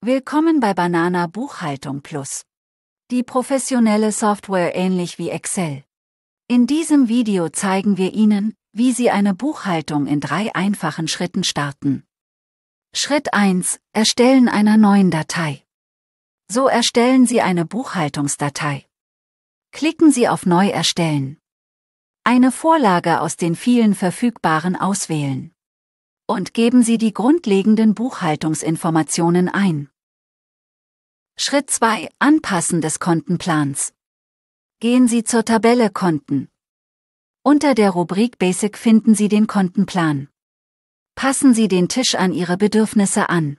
Willkommen bei Banana Buchhaltung Plus. Die professionelle Software ähnlich wie Excel. In diesem Video zeigen wir Ihnen, wie Sie eine Buchhaltung in drei einfachen Schritten starten. Schritt 1. Erstellen einer neuen Datei. So erstellen Sie eine Buchhaltungsdatei. Klicken Sie auf Neu erstellen. Eine Vorlage aus den vielen verfügbaren auswählen und geben Sie die grundlegenden Buchhaltungsinformationen ein. Schritt 2. Anpassen des Kontenplans. Gehen Sie zur Tabelle Konten. Unter der Rubrik Basic finden Sie den Kontenplan. Passen Sie den Tisch an Ihre Bedürfnisse an.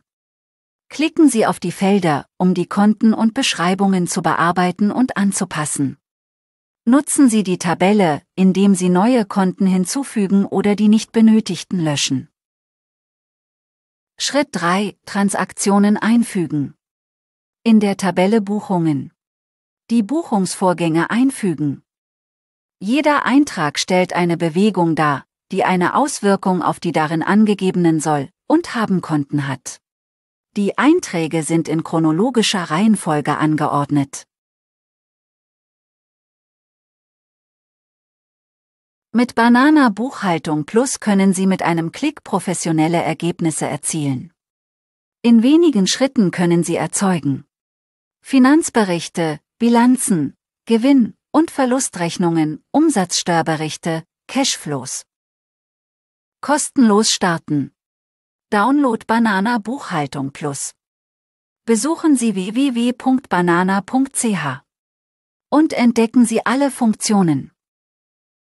Klicken Sie auf die Felder, um die Konten und Beschreibungen zu bearbeiten und anzupassen. Nutzen Sie die Tabelle, indem Sie neue Konten hinzufügen oder die nicht benötigten löschen. Schritt 3. Transaktionen einfügen. In der Tabelle Buchungen. Die Buchungsvorgänge einfügen. Jeder Eintrag stellt eine Bewegung dar, die eine Auswirkung auf die darin angegebenen soll und haben Konten hat. Die Einträge sind in chronologischer Reihenfolge angeordnet. Mit Banana Buchhaltung Plus können Sie mit einem Klick professionelle Ergebnisse erzielen. In wenigen Schritten können Sie erzeugen. Finanzberichte, Bilanzen, Gewinn- und Verlustrechnungen, Umsatzsteuerberichte, Cashflows. Kostenlos starten. Download Banana Buchhaltung Plus. Besuchen Sie www.banana.ch und entdecken Sie alle Funktionen.